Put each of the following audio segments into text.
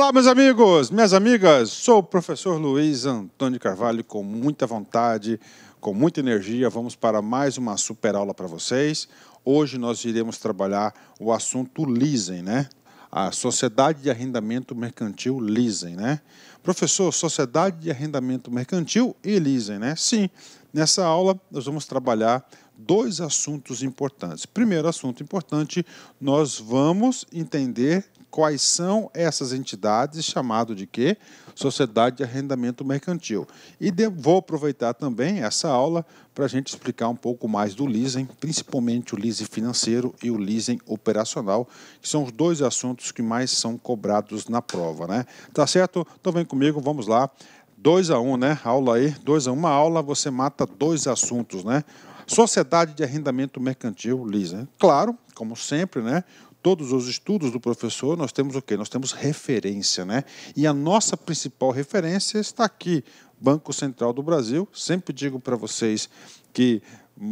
Olá, meus amigos, minhas amigas. Sou o professor Luiz Antônio Carvalho. Com muita vontade, com muita energia, vamos para mais uma super aula para vocês. Hoje nós iremos trabalhar o assunto leasing, né? A Sociedade de Arrendamento Mercantil Leasing, né? Professor, Sociedade de Arrendamento Mercantil e Leasing, né? Sim. Nessa aula nós vamos trabalhar dois assuntos importantes. Primeiro assunto importante, nós vamos entender quais são essas entidades, chamado de quê? Sociedade de Arrendamento Mercantil. E de, vou aproveitar também essa aula para a gente explicar um pouco mais do leasing, principalmente o leasing financeiro e o leasing operacional, que são os dois assuntos que mais são cobrados na prova, né? Tá certo? Então vem comigo, vamos lá. 2 a 1, um, né? Aula aí, 2 a 1. Uma aula você mata dois assuntos, né? Sociedade de Arrendamento Mercantil, leasing. Claro, como sempre, né? todos os estudos do professor, nós temos o quê? Nós temos referência, né? E a nossa principal referência está aqui, Banco Central do Brasil. Sempre digo para vocês que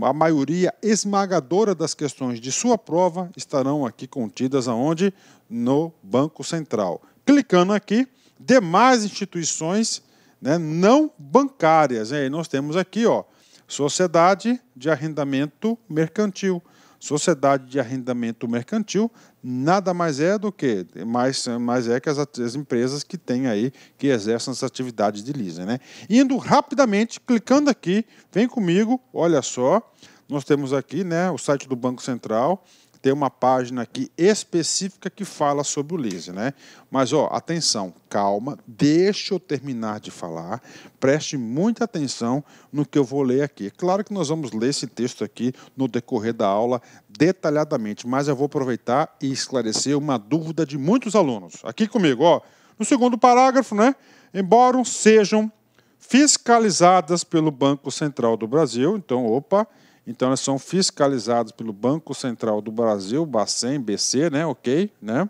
a maioria esmagadora das questões de sua prova estarão aqui contidas aonde? No Banco Central. Clicando aqui, demais instituições né, não bancárias. Aí nós temos aqui, ó, Sociedade de Arrendamento Mercantil, Sociedade de arrendamento mercantil nada mais é do que mais, mais é que as, as empresas que têm aí, que exercem essa atividade de leasing. Né? Indo rapidamente, clicando aqui, vem comigo, olha só, nós temos aqui né, o site do Banco Central, tem uma página aqui específica que fala sobre o laser, né? Mas ó, atenção, calma, deixa eu terminar de falar, preste muita atenção no que eu vou ler aqui. É claro que nós vamos ler esse texto aqui no decorrer da aula detalhadamente, mas eu vou aproveitar e esclarecer uma dúvida de muitos alunos. Aqui comigo, ó, no segundo parágrafo, né? Embora sejam fiscalizadas pelo Banco Central do Brasil, então, opa, então, elas são fiscalizadas pelo Banco Central do Brasil, Bacen, BC, né? Ok, né?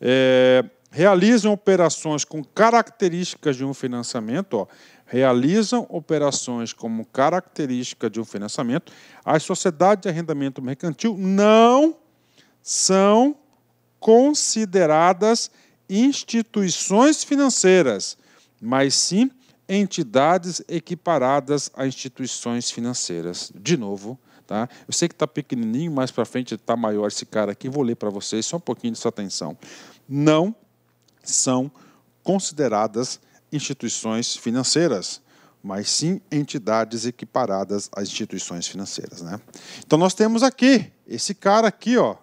É, realizam operações com características de um financiamento, ó, realizam operações como característica de um financiamento, as sociedades de arrendamento mercantil não são consideradas instituições financeiras, mas sim entidades equiparadas a instituições financeiras. De novo, Tá? Eu sei que está pequenininho, mais para frente está maior esse cara aqui. Vou ler para vocês só um pouquinho de sua atenção. Não são consideradas instituições financeiras, mas sim entidades equiparadas às instituições financeiras. Né? Então nós temos aqui esse cara aqui, ó,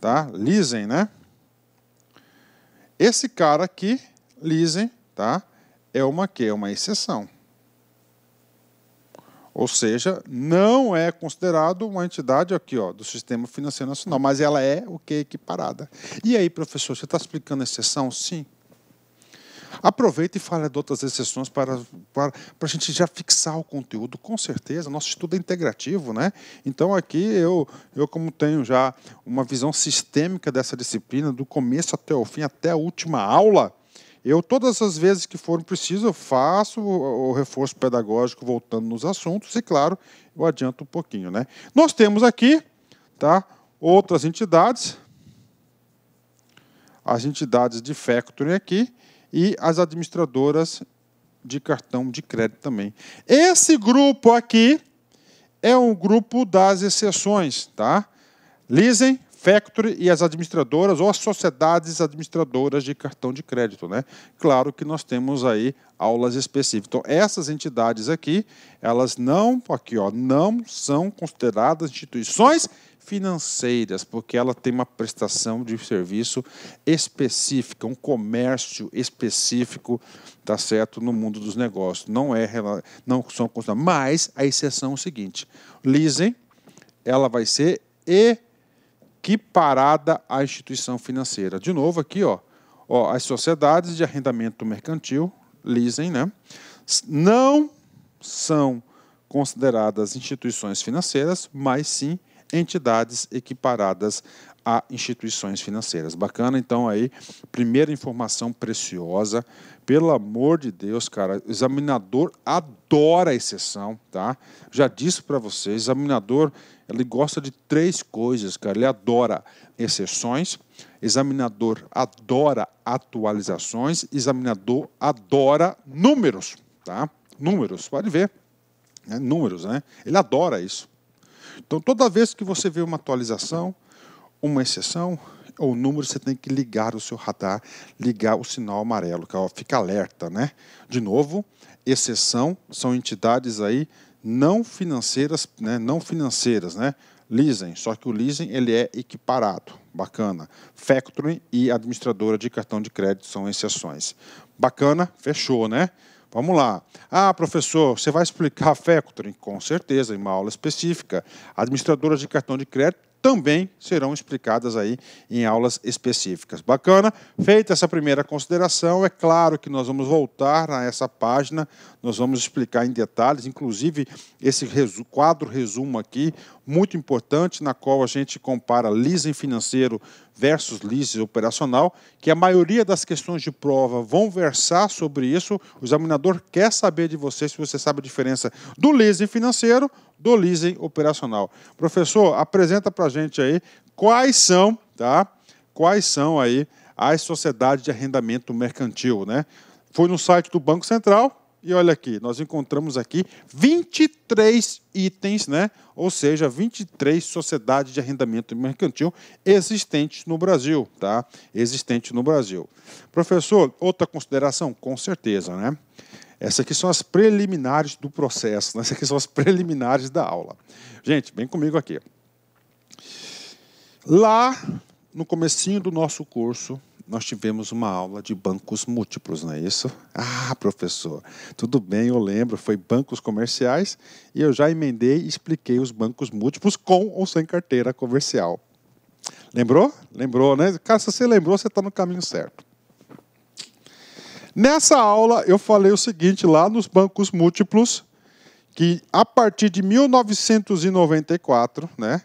tá? Lizen, né? Esse cara aqui, Lizen, tá? é uma que é uma exceção. Ou seja, não é considerado uma entidade aqui ó, do sistema financeiro nacional, mas ela é o que equiparada. E aí, professor, você está explicando a exceção? Sim. Aproveita e fale de outras exceções para, para, para a gente já fixar o conteúdo, com certeza. Nosso estudo é integrativo, né? Então, aqui eu, eu, como tenho já uma visão sistêmica dessa disciplina, do começo até o fim, até a última aula, eu, todas as vezes que for preciso, eu faço o, o reforço pedagógico voltando nos assuntos e, claro, eu adianto um pouquinho. Né? Nós temos aqui tá, outras entidades, as entidades de factory aqui e as administradoras de cartão de crédito também. Esse grupo aqui é um grupo das exceções, tá? Lisem, Factory e as administradoras ou as sociedades administradoras de cartão de crédito, né? Claro que nós temos aí aulas específicas. Então, essas entidades aqui, elas não, aqui ó, não são consideradas instituições financeiras, porque ela tem uma prestação de serviço específica, um comércio específico, tá certo, no mundo dos negócios. Não é não são consideradas, mas a exceção é o seguinte: leasing ela vai ser e que parada a instituição financeira. De novo aqui, ó, ó as sociedades de arrendamento mercantil, leasing, né, não são consideradas instituições financeiras, mas sim entidades equiparadas a instituições financeiras. Bacana, então, aí, primeira informação preciosa. Pelo amor de Deus, cara, o examinador adora a exceção, tá? Já disse para vocês, examinador, ele gosta de três coisas, cara. Ele adora exceções, examinador adora atualizações, examinador adora números, tá? Números, pode ver. Né? números, né? Ele adora isso. Então, toda vez que você vê uma atualização, uma exceção ou número, você tem que ligar o seu radar, ligar o sinal amarelo, que é, ó, fica alerta, né? De novo, exceção são entidades aí não financeiras, né? Não financeiras, né? leasing, só que o leasing ele é equiparado, bacana. Factoring e administradora de cartão de crédito são exceções. Bacana, fechou, né? Vamos lá. Ah, professor, você vai explicar a Factoring? Com certeza, em uma aula específica. Administradoras de cartão de crédito também serão explicadas aí em aulas específicas. Bacana? Feita essa primeira consideração, é claro que nós vamos voltar a essa página, nós vamos explicar em detalhes, inclusive esse resu quadro resumo aqui, muito importante, na qual a gente compara leasing financeiro versus leasing operacional, que a maioria das questões de prova vão versar sobre isso. O examinador quer saber de você se você sabe a diferença do leasing financeiro do leasing operacional. Professor, apresenta para a gente aí quais são, tá? Quais são aí as sociedades de arrendamento mercantil, né? Foi no site do Banco Central, e olha aqui, nós encontramos aqui 23 itens, né? ou seja, 23 sociedades de arrendamento mercantil existentes no Brasil. Tá? Existente no Brasil. Professor, outra consideração? Com certeza, né? Essas aqui são as preliminares do processo, né? essas aqui são as preliminares da aula. Gente, vem comigo aqui. Lá no comecinho do nosso curso, nós tivemos uma aula de bancos múltiplos, não é isso? Ah, professor, tudo bem, eu lembro, foi bancos comerciais e eu já emendei e expliquei os bancos múltiplos com ou sem carteira comercial. Lembrou? Lembrou, né? Cara, se você lembrou, você está no caminho certo. Nessa aula, eu falei o seguinte lá nos bancos múltiplos, que a partir de 1994, né?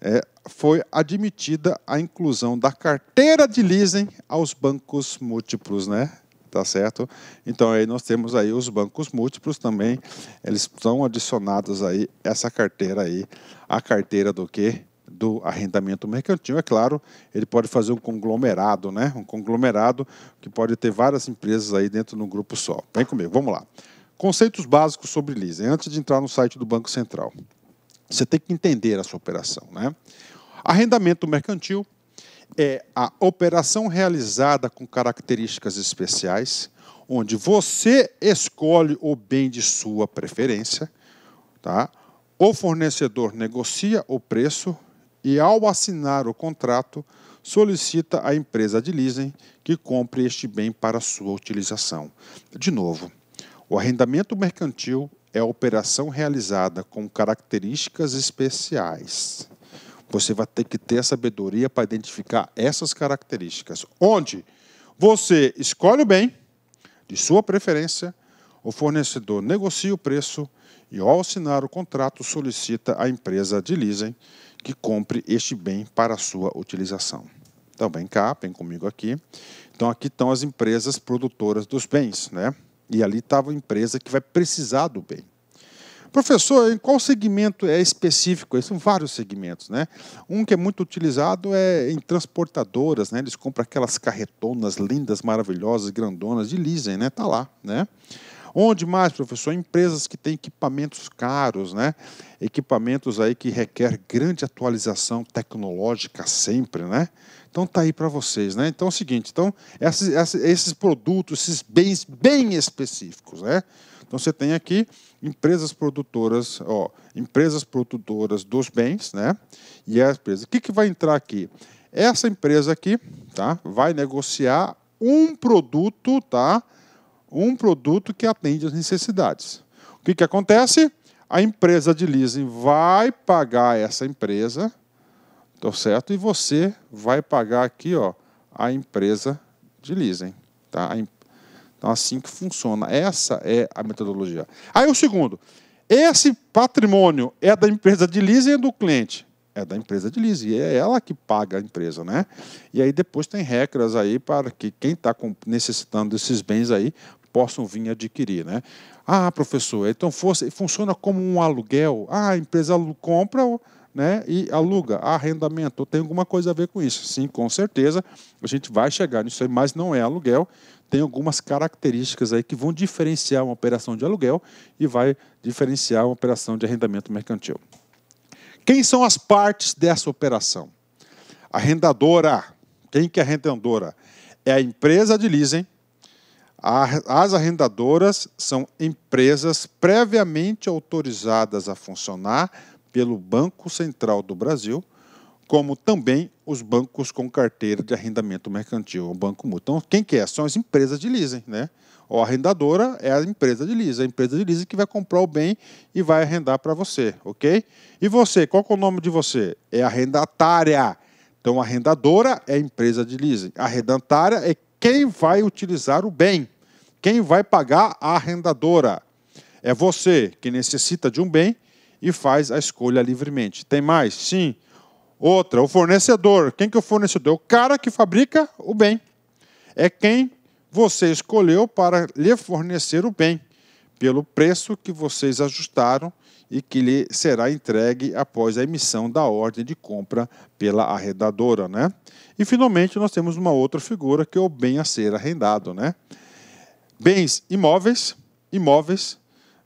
É, foi admitida a inclusão da carteira de leasing aos bancos múltiplos, né? Tá certo? Então aí nós temos aí os bancos múltiplos também, eles estão adicionados aí essa carteira aí, a carteira do quê? do arrendamento mercantil, é claro, ele pode fazer um conglomerado, né? Um conglomerado que pode ter várias empresas aí dentro de um grupo só. Vem comigo, vamos lá. Conceitos básicos sobre leasing antes de entrar no site do Banco Central. Você tem que entender a sua operação, né? Arrendamento mercantil é a operação realizada com características especiais, onde você escolhe o bem de sua preferência, tá? O fornecedor negocia o preço e, ao assinar o contrato, solicita à empresa de leasing que compre este bem para sua utilização. De novo, o arrendamento mercantil é a operação realizada com características especiais. Você vai ter que ter a sabedoria para identificar essas características. Onde você escolhe o bem de sua preferência, o fornecedor negocia o preço e, ao assinar o contrato, solicita à empresa de leasing que compre este bem para sua utilização. Então, vem cá, vem comigo aqui. Então, aqui estão as empresas produtoras dos bens, né? E ali estava a empresa que vai precisar do bem. Professor, em qual segmento é específico? São vários segmentos, né? Um que é muito utilizado é em transportadoras, né? Eles compram aquelas carretonas lindas, maravilhosas, grandonas de leasing, né? Tá lá, né? Onde mais, professor? Empresas que têm equipamentos caros, né? Equipamentos aí que requer grande atualização tecnológica sempre, né? Então tá aí para vocês, né? Então é o seguinte, então esses, esses produtos, esses bens bem específicos, né? Então você tem aqui empresas produtoras, ó, empresas produtoras dos bens, né? E a empresa. O que, que vai entrar aqui? Essa empresa aqui, tá? Vai negociar um produto, tá? Um produto que atende às necessidades. O que, que acontece? A empresa de leasing vai pagar essa empresa, tá certo? E você vai pagar aqui, ó, a empresa de leasing, tá? A então, assim que funciona. Essa é a metodologia. Aí o segundo, esse patrimônio é da empresa de leasing e do cliente? É da empresa de leasing, e é ela que paga a empresa, né? E aí depois tem regras aí para que quem está necessitando desses bens aí possam vir adquirir, né? Ah, professor, então funciona como um aluguel. Ah, a empresa compra né, e aluga, arrendamento, tem alguma coisa a ver com isso? Sim, com certeza, a gente vai chegar nisso aí, mas não é aluguel. Tem algumas características aí que vão diferenciar uma operação de aluguel e vai diferenciar uma operação de arrendamento mercantil. Quem são as partes dessa operação? Arrendadora. Quem que é arrendadora? É a empresa de leasing. As arrendadoras são empresas previamente autorizadas a funcionar pelo Banco Central do Brasil, como também os bancos com carteira de arrendamento mercantil, o Banco Mútuo. Então, quem que é? São as empresas de leasing, né? Ou a arrendadora é a empresa de leasing, a empresa de leasing que vai comprar o bem e vai arrendar para você, ok? E você, qual é o nome de você? É arrendatária. Então, a arrendadora é a empresa de leasing. A arrendatária é quem vai utilizar o bem. Quem vai pagar a arrendadora? É você que necessita de um bem e faz a escolha livremente. Tem mais? Sim. Outra, o fornecedor. Quem que é o fornecedor? O cara que fabrica o bem. É quem você escolheu para lhe fornecer o bem, pelo preço que vocês ajustaram e que lhe será entregue após a emissão da ordem de compra pela arrendadora, né? E finalmente nós temos uma outra figura que é o bem a ser arrendado, né? Bens imóveis, imóveis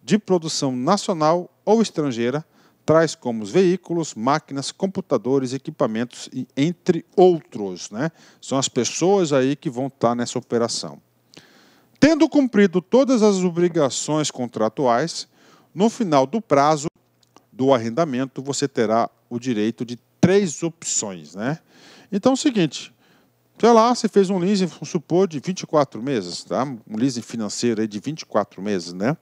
de produção nacional ou estrangeira, traz como veículos, máquinas, computadores, equipamentos, e entre outros. Né? São as pessoas aí que vão estar tá nessa operação. Tendo cumprido todas as obrigações contratuais, no final do prazo do arrendamento, você terá o direito de três opções. Né? Então é o seguinte, sei lá, você fez um leasing, vamos supor, de 24 meses, tá? um leasing financeiro aí de 24 meses, né?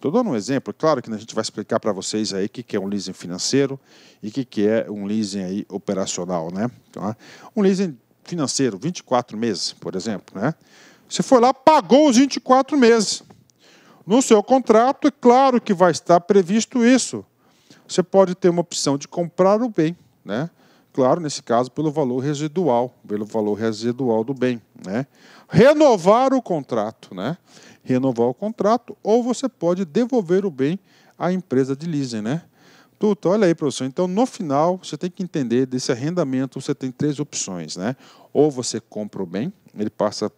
Estou dando um exemplo, claro que a gente vai explicar para vocês aí o que, que é um leasing financeiro e o que, que é um leasing aí operacional, né? Então, um leasing financeiro, 24 meses, por exemplo, né? Você foi lá, pagou os 24 meses. No seu contrato, é claro que vai estar previsto isso. Você pode ter uma opção de comprar o bem, né? Claro, nesse caso, pelo valor residual, pelo valor residual do bem, né? Renovar o contrato, né? renovar o contrato ou você pode devolver o bem à empresa de leasing, né? Tuto, olha aí, professor. Então, no final, você tem que entender desse arrendamento, você tem três opções, né? Ou você compra o bem, ele passa a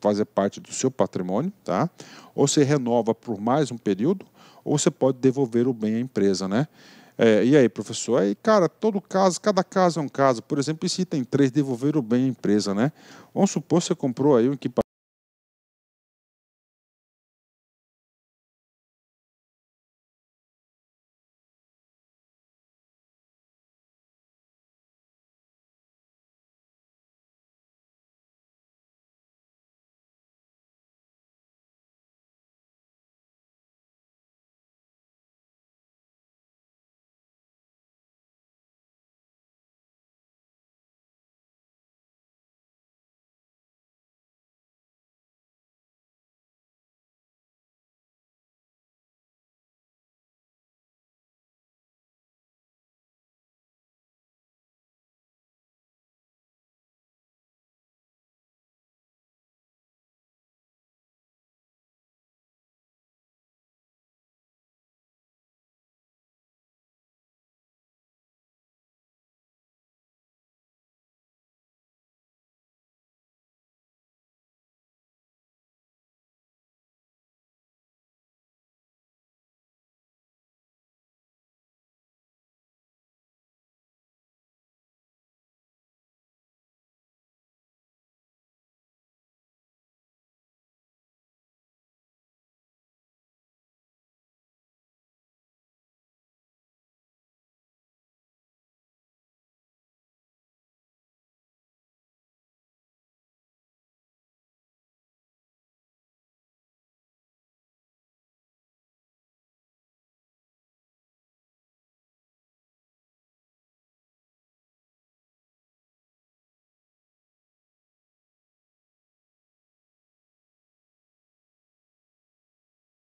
fazer parte do seu patrimônio, tá? Ou você renova por mais um período, ou você pode devolver o bem à empresa, né? É, e aí, professor? Aí, cara, todo caso, cada caso é um caso. Por exemplo, esse item 3, devolver o bem à empresa, né? Vamos supor que você comprou aí um equipamento.